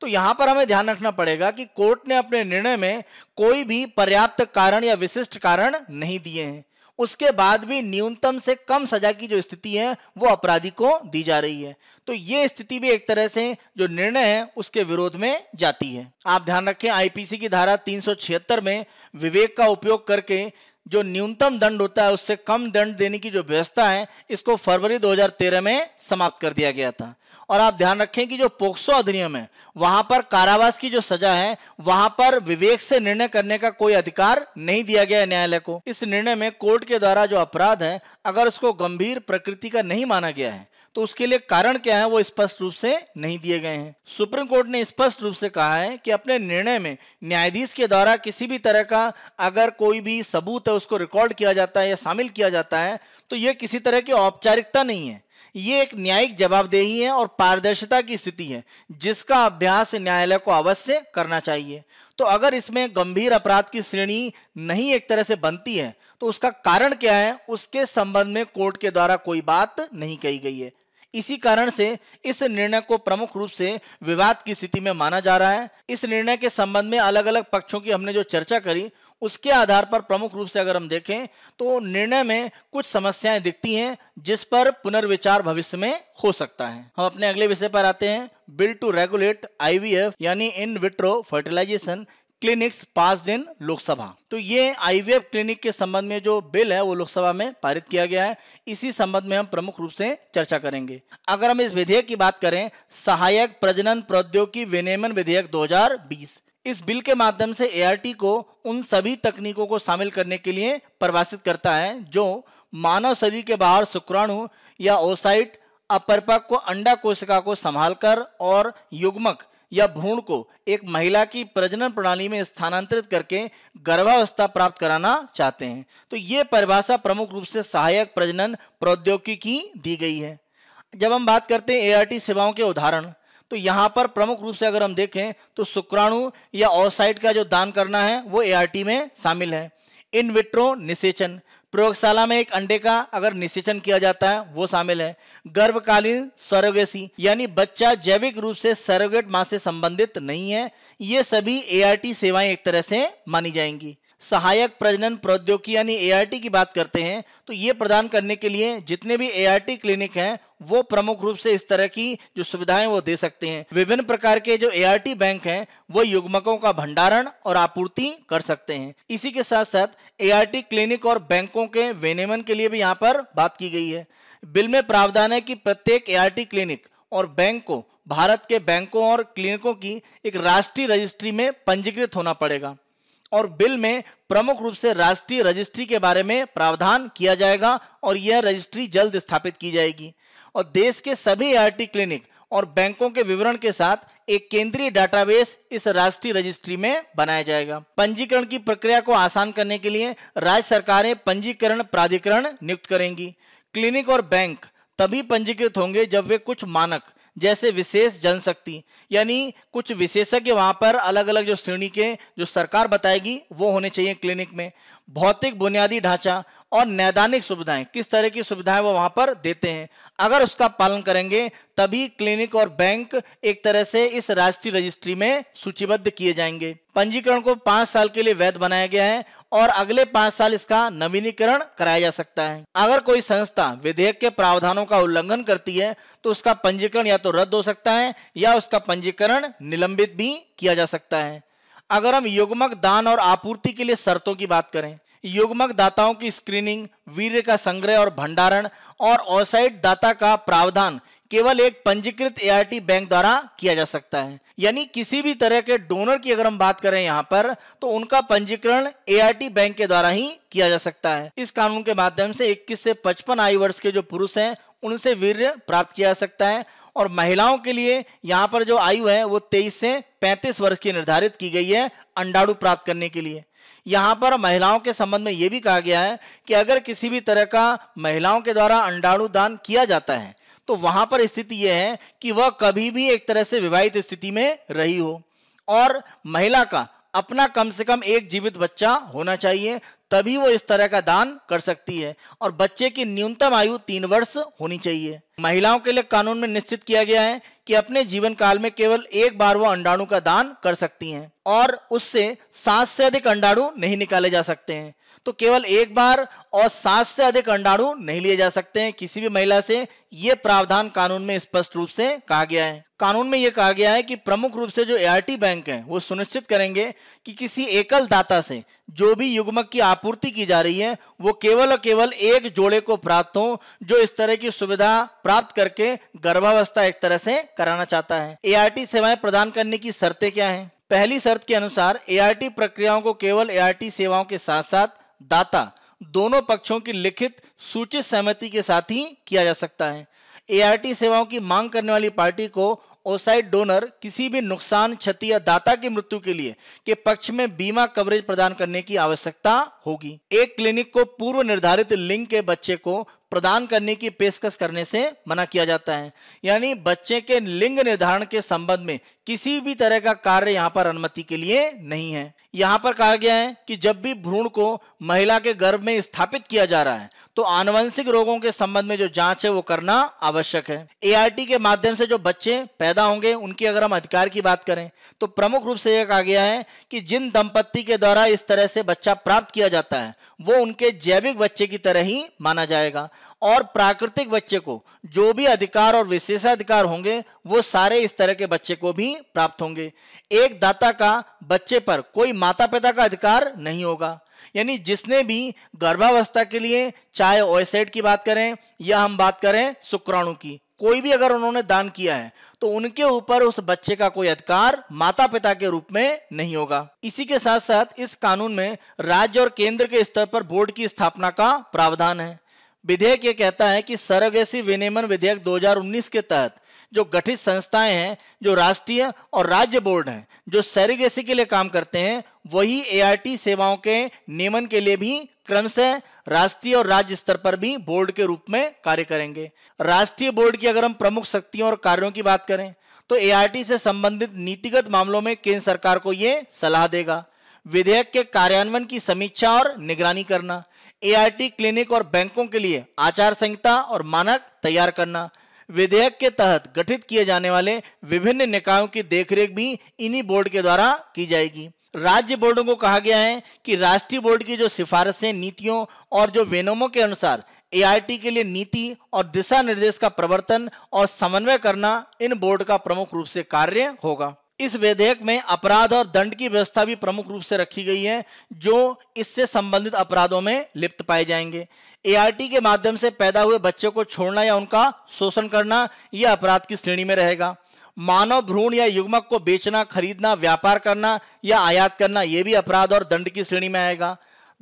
तो यहां पर हमें ध्यान रखना पड़ेगा कि कोर्ट ने अपने निर्णय में कोई भी पर्याप्त कारण या विशिष्ट कारण नहीं दिए हैं उसके बाद भी न्यूनतम से कम सजा की जो स्थिति है वो अपराधी को दी जा रही है तो ये स्थिति भी एक तरह से जो निर्णय है उसके विरोध में जाती है आप ध्यान रखें आईपीसी की धारा 376 में विवेक का उपयोग करके जो न्यूनतम दंड होता है उससे कम दंड देने की जो व्यवस्था है इसको फरवरी 2013 में समाप्त कर दिया गया था और आप ध्यान रखें कि जो पोक्सो अधिनियम है वहां पर कारावास की जो सजा है वहां पर विवेक से निर्णय करने का कोई अधिकार नहीं दिया गया है न्यायालय को इस निर्णय में कोर्ट के द्वारा जो अपराध है अगर उसको गंभीर प्रकृति का नहीं माना गया है तो उसके लिए कारण क्या है वो स्पष्ट रूप से नहीं दिए गए हैं सुप्रीम कोर्ट ने स्पष्ट रूप से कहा है कि अपने निर्णय में न्यायाधीश के द्वारा किसी भी तरह का अगर कोई भी सबूत है उसको रिकॉर्ड किया जाता है या शामिल किया जाता है तो यह किसी तरह की औपचारिकता नहीं है ये एक न्यायिक जवाबदेही है और पारदर्शिता की स्थिति है जिसका अभ्यास न्यायालय को अवश्य करना चाहिए तो अगर इसमें गंभीर अपराध की श्रेणी नहीं एक तरह से बनती है तो उसका कारण क्या है उसके संबंध में कोर्ट के द्वारा कोई बात नहीं कही गई है इसी कारण से इस निर्णय को प्रमुख रूप से विवाद की स्थिति में माना जा रहा है इस निर्णय के संबंध में अलग अलग पक्षों की हमने जो चर्चा करी उसके आधार पर प्रमुख रूप से अगर हम देखें तो निर्णय में कुछ समस्याएं दिखती हैं जिस पर पुनर्विचार भविष्य में हो सकता है हम अपने अगले विषय पर आते हैं बिल टू रेगुलेट आईवीएफ यानी in vitro fertilisation clinics pass in Lok Sabha तो ये आईवीएफ क्लिनिक के संबंध में जो बिल है वो लोकसभा में पारित किया गया है इसी संबंध में हम प्रमुख रूप से चर्चा करेंगे अगर हम इस विधेयक की बात करें सहायक प्रजनन प्रौद्योगिकी विनियमन विधेयक 2020 इस बिल के माध्यम से एआरटी को उन सभी तकनीकों को शामिल करने के लिए प्रवासित करता है जो मानव शरीर के बाहर शुक्राणु या ओसाइट अपरपक को अंडा कोशिका को संभालकर और युग्मक या भ्रूण को एक महिला की प्रजनन प्रणाली में स्थानांतरित करके गर्भावस्था प्राप्त कराना चाहते हैं तो ये परिभाषा प्रमुख रूप से सहायक प्रजनन प्रौद्योगिकी की दी गई है जब हम बात करते हैं एआरटी सेवाओं के उदाहरण तो यहां पर प्रमुख रूप से अगर हम देखें तो शुक्राणु या ऑसाइट का जो दान करना है वो ए में शामिल है इन विट्रो निषेचन प्रयोगशाला में एक अंडे का अगर निषेचन किया जाता है वो शामिल है गर्भकालीन सरोगेसी यानी बच्चा जैविक रूप से सरोगेट मां से संबंधित नहीं है ये सभी एआरटी सेवाएं एक तरह से मानी जाएंगी सहायक प्रजनन प्रौद्योगिकी यानी एआरटी की बात करते हैं तो ये प्रदान करने के लिए जितने भी एआरटी क्लिनिक हैं वो प्रमुख रूप से इस तरह की जो सुविधाएं वो दे सकते हैं विभिन्न प्रकार के जो एआरटी बैंक हैं वो युग्मकों का भंडारण और आपूर्ति कर सकते हैं इसी के साथ साथ एआरटी क्लिनिक और बैंकों के विनियमन के लिए भी यहाँ पर बात की गई है बिल में प्रावधान है कि प्रत्येक एआरटी क्लिनिक और बैंक को भारत के बैंकों और क्लिनिकों की एक राष्ट्रीय रजिस्ट्री में पंजीकृत होना पड़ेगा और बिल में प्रमुख रूप से राष्ट्रीय रजिस्ट्री के बारे में प्रावधान किया जाएगा और यह रजिस्ट्री जल्द स्थापित की जाएगी और देश के सभी आईआरटी क्लिनिक और बैंकों के विवरण के साथ एक केंद्रीय डाटाबेस इस राष्ट्रीय रजिस्ट्री में बनाया जाएगा पंजीकरण की प्रक्रिया को आसान करने के लिए राज्य सरकारें पंजीकरण प्राधिकरण नियुक्त करेंगी क्लिनिक और बैंक तभी पंजीकृत होंगे जब वे कुछ मानक जैसे विशेष जनशक्ति यानी कुछ विशेषज्ञ वहां पर अलग अलग जो श्रेणी के जो सरकार बताएगी वो होने चाहिए क्लिनिक में भौतिक बुनियादी ढांचा और नैदानिक सुविधाएं किस तरह की सुविधाएं वो वहां पर देते हैं अगर उसका पालन करेंगे तभी क्लिनिक और बैंक एक तरह से इस राष्ट्रीय रजिस्ट्री में सूचीबद्ध किए जाएंगे पंजीकरण को पांच साल के लिए वैध बनाया गया है और अगले पांच साल इसका नवीनीकरण कराया जा सकता है अगर कोई संस्था विधेयक के प्रावधानों का उल्लंघन करती है तो उसका पंजीकरण या तो रद्द हो सकता है या उसका पंजीकरण निलंबित भी किया जा सकता है अगर हम युगमक दान और आपूर्ति के लिए शर्तों की बात करें युगमक दाताओं की स्क्रीनिंग वीर्य का संग्रह और भंडारण और ऑसाइड दाता का प्रावधान केवल एक पंजीकृत ए बैंक द्वारा किया जा सकता है यानी किसी भी तरह के डोनर की अगर हम बात करें यहाँ पर तो उनका पंजीकरण ए बैंक के द्वारा ही किया जा सकता है इस कानून के माध्यम से 21 से 55 आयु वर्ष के जो पुरुष हैं उनसे वीर्य प्राप्त किया जा सकता है और महिलाओं के लिए यहाँ पर जो आयु है वो तेईस से पैंतीस वर्ष की निर्धारित की गई है अंडाणु प्राप्त करने के लिए यहाँ पर महिलाओं के संबंध में यह भी कहा गया है कि अगर किसी भी तरह का महिलाओं के द्वारा अंडाणु दान किया जाता है तो वहां पर स्थिति यह है कि वह कभी भी एक तरह से विवाहित स्थिति में रही हो और महिला का अपना कम से कम एक जीवित बच्चा होना चाहिए तभी वो इस तरह का दान कर सकती है और बच्चे की न्यूनतम आयु तीन वर्ष होनी चाहिए महिलाओं के लिए कानून में निश्चित किया गया है कि अपने जीवन काल में केवल एक बार वो अंडाणु का दान कर सकती हैं और उससे सात से अधिक अंडाणु नहीं निकाले जा सकते हैं तो केवल एक बार और सात से अधिक अंडाणु नहीं लिए जा सकते हैं किसी भी महिला से यह प्रावधान कानून में स्पष्ट रूप से कहा गया है कानून में यह कहा गया है कि प्रमुख रूप से जो ए बैंक है वो सुनिश्चित करेंगे कि किसी एकल दाता से जो भी युग्मक की आपूर्ति की जा रही है वो केवल और केवल एक जोड़े को प्राप्त हो जो इस तरह की सुविधा प्राप्त करके गर्भावस्था एक तरह से कराना चाहता है ए सेवाएं प्रदान करने की शर्तें क्या है पहली शर्त के अनुसार ए प्रक्रियाओं को केवल ए सेवाओं के साथ साथ दाता दोनों पक्षों की लिखित सूचित सहमति के साथ ही किया जा सकता है एआरटी सेवाओं की मांग करने वाली पार्टी को ओसाइड डोनर किसी भी नुकसान क्षति या दाता की मृत्यु के लिए के पक्ष में बीमा कवरेज प्रदान करने की आवश्यकता होगी एक क्लिनिक को पूर्व निर्धारित लिंग के बच्चे को प्रदान करने की पेशकश करने से मना किया जाता है यानी बच्चे के लिंग निर्धारण के संबंध में किसी भी तरह का कार्य यहाँ पर अनुमति के लिए नहीं है यहाँ पर कहा गया है कि जब भी भ्रूण को महिला के गर्भ में स्थापित किया जा रहा है तो आनुवंशिक रोगों के संबंध में जो जांच है वो करना आवश्यक है ए के माध्यम से जो बच्चे पैदा होंगे उनकी अगर हम अधिकार की बात करें तो प्रमुख रूप से यह कहा गया है कि जिन दंपत्ति के द्वारा इस तरह से बच्चा प्राप्त किया जाता है वो उनके जैविक बच्चे की तरह ही माना जाएगा और प्राकृतिक बच्चे को जो भी अधिकार और विशेषाधिकार होंगे वो सारे इस तरह के बच्चे को भी प्राप्त होंगे एक दाता का बच्चे पर कोई माता पिता का अधिकार नहीं होगा यानी जिसने भी गर्भावस्था के लिए चाहे ओएसएड की बात करें या हम बात करें शुक्राणु की कोई भी अगर उन्होंने दान किया है तो उनके ऊपर उस बच्चे का कोई अधिकार माता पिता के रूप में नहीं होगा इसी के साथ साथ इस कानून में राज्य और केंद्र के स्तर पर बोर्ड की स्थापना का प्रावधान है विधेयक ये कहता है कि सरगेसी विनियमन विधेयक 2019 के तहत जो गठित संस्थाएं हैं जो राष्ट्रीय और राज्य बोर्ड हैं जो सरोगेसी के लिए काम करते हैं वही एआरटी सेवाओं के नियमन के लिए भी क्रमशः राष्ट्रीय और राज्य स्तर पर भी बोर्ड के रूप में कार्य करेंगे राष्ट्रीय बोर्ड की अगर हम प्रमुख शक्तियों और कार्यों की बात करें तो एआरटी से संबंधित नीतिगत मामलों में केंद्र सरकार को यह सलाह देगा विधेयक के कार्यान्वयन की समीक्षा और निगरानी करना एआरटी क्लिनिक और बैंकों के लिए आचार संहिता और मानक तैयार करना विधेयक के तहत गठित किए जाने वाले विभिन्न निकायों की देखरेख भी इन्हीं बोर्ड के द्वारा की जाएगी राज्य बोर्डों को कहा गया है कि राष्ट्रीय बोर्ड की जो सिफारिशें नीतियों और जो वेनोमों के अनुसार एआईटी के लिए नीति और दिशा निर्देश का प्रवर्तन और समन्वय करना इन बोर्ड का प्रमुख रूप से कार्य होगा इस विधेयक में अपराध और दंड की व्यवस्था भी प्रमुख रूप से रखी गई है जो इससे संबंधित अपराधों में लिप्त पाए जाएंगे ए के माध्यम से पैदा हुए बच्चों को छोड़ना या उनका शोषण करना यह अपराध की श्रेणी में रहेगा मानव भ्रूण या युग्मक को बेचना खरीदना व्यापार करना या आयात करना यह भी अपराध और दंड की श्रेणी में आएगा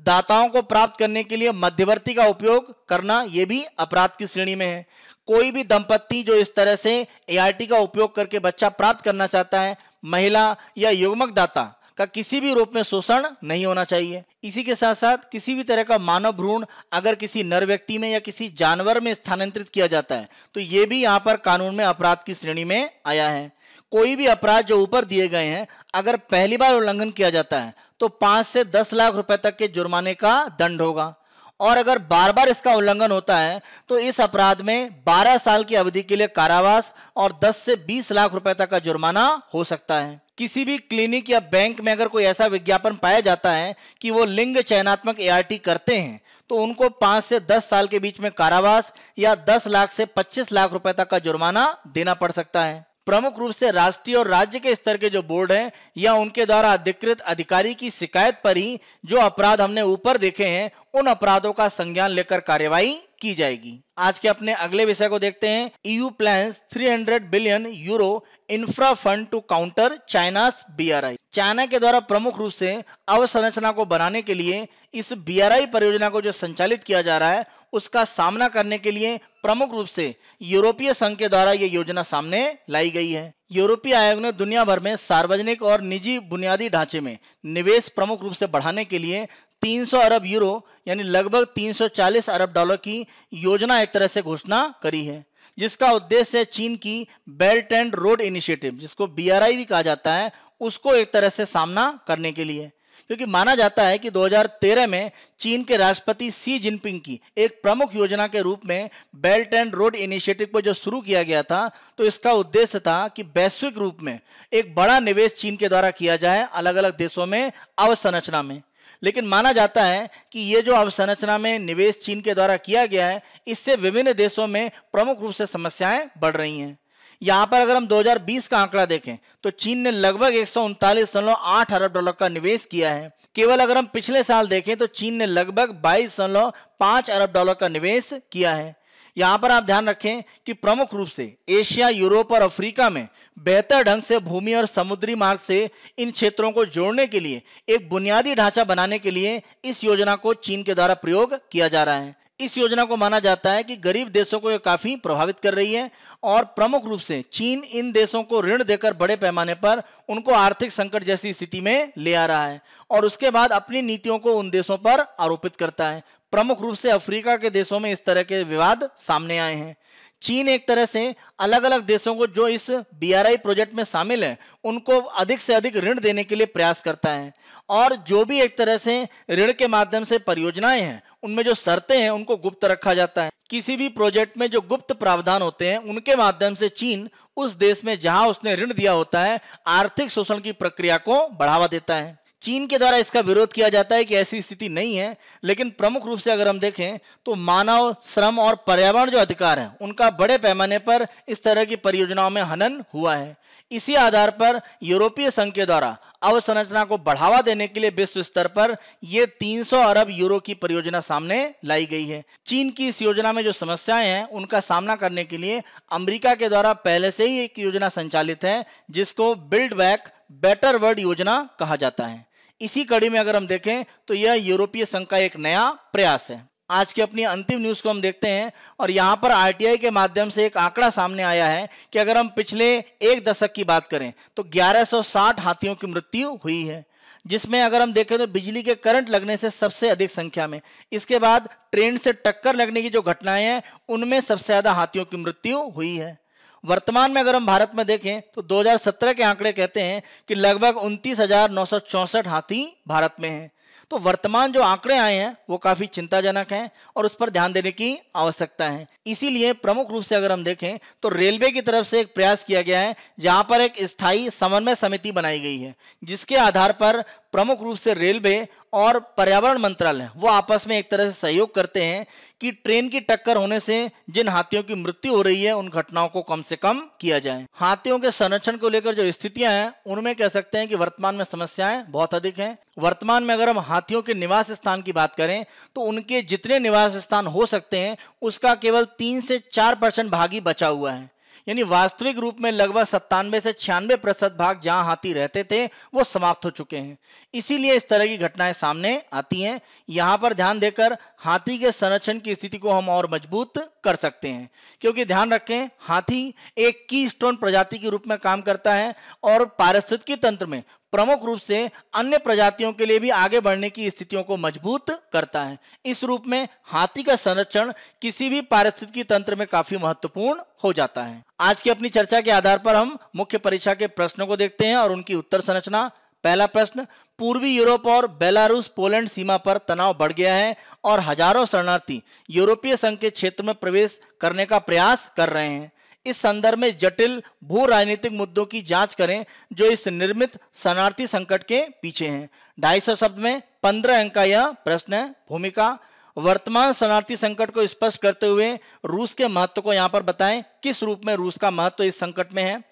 दाताओं को प्राप्त करने के लिए मध्यवर्ती का उपयोग करना यह भी अपराध की श्रेणी में है कोई भी दंपत्ति जो इस तरह से एआरटी का उपयोग करके बच्चा प्राप्त करना चाहता है महिला या युग्मक दाता का किसी भी रूप में शोषण नहीं होना चाहिए इसी के साथ साथ किसी भी तरह का मानव भ्रूण अगर किसी नर व्यक्ति में या किसी जानवर में स्थानांतरित किया जाता है तो ये भी यहाँ पर कानून में अपराध की श्रेणी में आया है कोई भी अपराध जो ऊपर दिए गए हैं अगर पहली बार उल्लंघन किया जाता है तो पांच से दस लाख रुपए तक के जुर्माने का दंड होगा और अगर बार बार इसका उल्लंघन होता है तो इस अपराध में 12 साल की अवधि के लिए कारावास और 10 से 20 लाख रुपए तक का जुर्माना हो सकता है किसी भी क्लिनिक या बैंक में अगर कोई ऐसा विज्ञापन पाया जाता है कि वो लिंग चयनात्मक एआरटी करते हैं तो उनको 5 से 10 साल के बीच में कारावास या 10 लाख से 25 लाख रुपए तक का जुर्माना देना पड़ सकता है प्रमुख रूप से राष्ट्रीय और राज्य के स्तर के जो बोर्ड हैं या उनके द्वारा अधिकृत अधिकारी की शिकायत पर ही जो अपराध हमने ऊपर देखे हैं उन अपराधों का संज्ञान लेकर कार्यवाही की जाएगी आज के अपने अगले विषय को देखते हैं EU plan 300 billion euro infra fund to counter China's BRI China के द्वारा प्रमुख रूप से अवसंरचना को बनाने के लिए इस बीआरआई परियोजना को जो संचालित किया जा रहा है उसका सामना करने के लिए प्रमुख रूप से यूरोपीय संघ के द्वारा ये योजना सामने लाई गई है यूरोपीय आयोग ने दुनिया भर में सार्वजनिक और निजी बुनियादी ढांचे में निवेश प्रमुख रूप से बढ़ाने के लिए 300 अरब यूरो यानी लगभग 340 अरब डॉलर की योजना एक तरह से घोषणा करी है जिसका उद्देश्य है चीन की बेल्ट एंड रोड इनिशिएटिव जिसको बी भी कहा जाता है उसको एक तरह से सामना करने के लिए क्योंकि माना जाता है कि 2013 में चीन के राष्ट्रपति सी जिनपिंग की एक प्रमुख योजना के रूप में बेल्ट एंड रोड इनिशिएटिव को जब शुरू किया गया था तो इसका उद्देश्य था कि वैश्विक रूप में एक बड़ा निवेश चीन के द्वारा किया जाए अलग अलग देशों में अवसंरचना में लेकिन माना जाता है कि ये जो अवसंरचना में निवेश चीन के द्वारा किया गया है इससे विभिन्न देशों में प्रमुख रूप से समस्याएं बढ़ रही हैं यहां पर अगर हम 2020 का आंकड़ा देखें तो चीन ने लगभग एक अरब डॉलर का निवेश किया है केवल अगर हम पिछले साल देखें तो चीन ने लगभग बाईस अरब डॉलर का निवेश किया है यहां पर आप ध्यान रखें कि प्रमुख रूप से एशिया यूरोप और अफ्रीका में बेहतर ढंग से भूमि और समुद्री मार्ग से इन क्षेत्रों को जोड़ने के लिए एक बुनियादी ढांचा बनाने के लिए इस योजना को चीन के द्वारा प्रयोग किया जा रहा है इस योजना को माना जाता है कि गरीब देशों को यह काफी प्रभावित कर रही है और प्रमुख रूप से चीन इन देशों को ऋण देकर बड़े पैमाने पर उनको आर्थिक संकट जैसी स्थिति में ले आ रहा है और उसके बाद अपनी नीतियों को उन देशों पर आरोपित करता है प्रमुख रूप से अफ्रीका के देशों में इस तरह के विवाद सामने आए हैं चीन एक तरह से अलग अलग देशों को जो इस बीआरआई प्रोजेक्ट में शामिल हैं उनको अधिक से अधिक ऋण देने के लिए प्रयास करता है और जो भी एक तरह से ऋण के माध्यम से परियोजनाएं हैं उनमें जो शर्तें हैं उनको गुप्त रखा जाता है किसी भी प्रोजेक्ट में जो गुप्त प्रावधान होते हैं उनके माध्यम से चीन उस देश में जहां उसने ऋण दिया होता है आर्थिक शोषण की प्रक्रिया को बढ़ावा देता है चीन के द्वारा इसका विरोध किया जाता है कि ऐसी स्थिति नहीं है लेकिन प्रमुख रूप से अगर हम देखें तो मानव श्रम और पर्यावरण जो अधिकार हैं उनका बड़े पैमाने पर इस तरह की परियोजनाओं में हनन हुआ है इसी आधार पर यूरोपीय संघ के द्वारा अवसंरचना को बढ़ावा देने के लिए विश्व स्तर पर यह 300 अरब यूरो की परियोजना सामने लाई गई है चीन की इस योजना में जो समस्याएं हैं उनका सामना करने के लिए अमेरिका के द्वारा पहले से ही एक योजना संचालित है जिसको बिल्ड बैक बेटर वर्ल्ड योजना कहा जाता है इसी कड़ी में अगर हम देखें तो यह यूरोपीय संघ का एक नया प्रयास है आज की अपनी अंतिम न्यूज को हम देखते हैं और यहां पर आरटीआई के माध्यम से एक आंकड़ा सामने आया है कि अगर हम पिछले एक दशक की बात करें तो 1160 हाथियों की मृत्यु हुई है जिसमें अगर हम देखें तो बिजली के करंट लगने से सबसे अधिक संख्या में इसके बाद ट्रेन से टक्कर लगने की जो घटनाएं हैं उनमें सबसे ज्यादा हाथियों की मृत्यु हुई है वर्तमान में अगर हम भारत में देखें तो 2017 के आंकड़े कहते हैं कि लगभग उनतीस हाथी भारत में हैं तो वर्तमान जो आंकड़े आए हैं वो काफ़ी चिंताजनक हैं और उस पर ध्यान देने की आवश्यकता है इसीलिए प्रमुख रूप से अगर हम देखें तो रेलवे की तरफ से एक प्रयास किया गया है जहां पर एक स्थायी समन्वय समिति बनाई गई है जिसके आधार पर प्रमुख रूप से रेलवे और पर्यावरण मंत्रालय वो आपस में एक तरह से सहयोग करते हैं कि ट्रेन की टक्कर होने से जिन हाथियों की मृत्यु हो रही है उन घटनाओं को कम से कम किया जाए हाथियों के संरक्षण को लेकर जो स्थितियां हैं उनमें कह सकते हैं कि वर्तमान में समस्याएं बहुत अधिक हैं वर्तमान में अगर हम हाथियों के निवास स्थान की बात करें तो उनके जितने निवास स्थान हो सकते हैं उसका केवल तीन से चार परसेंट भागी बचा हुआ है यानी वास्तविक रूप में लगभग सत्तानवे से छियानवे प्रतिशत भाग जहां हाथी रहते थे वो समाप्त हो चुके हैं इसीलिए इस तरह की घटनाएं सामने आती हैं यहां पर ध्यान देकर हाथी के संरक्षण की स्थिति को हम और मजबूत कर सकते हैं क्योंकि ध्यान रखें हाथी एक की स्टोन प्रजाति के रूप में काम करता है और पारिस्थितिकी तंत्र में प्रमुख रूप से अन्य प्रजातियों के लिए भी आगे बढ़ने की स्थितियों को मजबूत करता है इस रूप में हाथी का संरक्षण किसी भी पारिस्थितिकी तंत्र में काफी महत्वपूर्ण हो जाता है आज की अपनी चर्चा के आधार पर हम मुख्य परीक्षा के प्रश्नों को देखते हैं और उनकी उत्तर संरचना पहला प्रश्न पूर्वी यूरोप और बेलारूस पोलैंड सीमा पर तनाव बढ़ गया है और हजारों शरणार्थी यूरोपीय संघ के क्षेत्र में प्रवेश करने का प्रयास कर रहे हैं इस संदर्भ में जटिल भू राजनीतिक मुद्दों की जांच करें जो इस निर्मित शरणार्थी संकट के पीछे हैं ढाई सौ शब्द में पंद्रह अंक का यह प्रश्न है भूमिका वर्तमान शरणार्थी संकट को स्पष्ट करते हुए रूस के महत्व को यहां पर बताएं किस रूप में रूस का महत्व इस संकट में है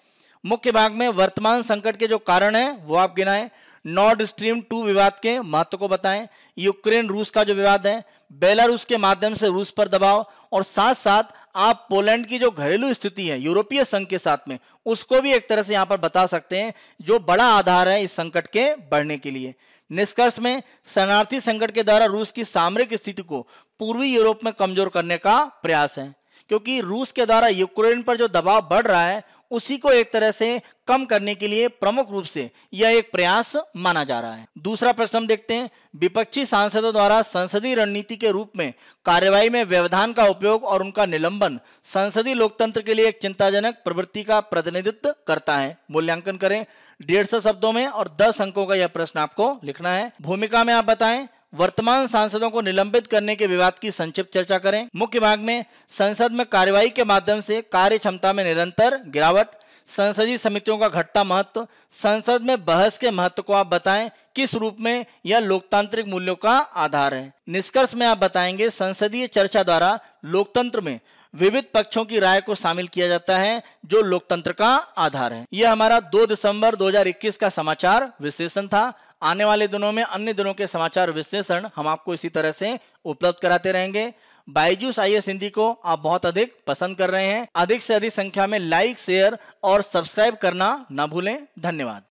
मुख्य भाग में वर्तमान संकट के जो कारण है वो आप गिनाएं नॉर्थ स्ट्रीम टू विवाद के महत्व को बताएं यूक्रेन रूस का जो विवाद है बेलारूस के माध्यम से रूस पर दबाव और साथ साथ आप पोलैंड की जो घरेलू स्थिति है यूरोपीय संघ के साथ में उसको भी एक तरह से यहां पर बता सकते हैं जो बड़ा आधार है इस संकट के बढ़ने के लिए निष्कर्ष में शरणार्थी संकट के द्वारा रूस की सामरिक स्थिति को पूर्वी यूरोप में कमजोर करने का प्रयास है क्योंकि रूस के द्वारा यूक्रेन पर जो दबाव बढ़ रहा है उसी को एक तरह से कम करने के लिए प्रमुख रूप से यह एक प्रयास माना जा रहा है दूसरा प्रश्न देखते हैं विपक्षी सांसदों द्वारा संसदीय रणनीति के रूप में कार्यवाही में व्यवधान का उपयोग और उनका निलंबन संसदीय लोकतंत्र के लिए एक चिंताजनक प्रवृत्ति का प्रतिनिधित्व करता है मूल्यांकन करें डेढ़ सौ शब्दों में और दस अंकों का यह प्रश्न आपको लिखना है भूमिका में आप बताएं वर्तमान सांसदों को निलंबित करने के विवाद की संक्षिप्त चर्चा करें मुख्य भाग में संसद में कार्यवाही के माध्यम से कार्य क्षमता में निरंतर गिरावट संसदीय समितियों का घटता महत्व संसद में बहस के महत्व को आप बताएं किस रूप में यह लोकतांत्रिक मूल्यों का आधार है निष्कर्ष में आप बताएंगे संसदीय चर्चा द्वारा लोकतंत्र में विविध पक्षों की राय को शामिल किया जाता है जो लोकतंत्र का आधार है यह हमारा 2 दिसंबर 2021 का समाचार विश्लेषण था आने वाले दिनों में अन्य दिनों के समाचार विश्लेषण हम आपको इसी तरह से उपलब्ध कराते रहेंगे बायजूस आई एस हिंदी को आप बहुत अधिक पसंद कर रहे हैं अधिक से अधिक संख्या में लाइक शेयर और सब्सक्राइब करना ना भूलें धन्यवाद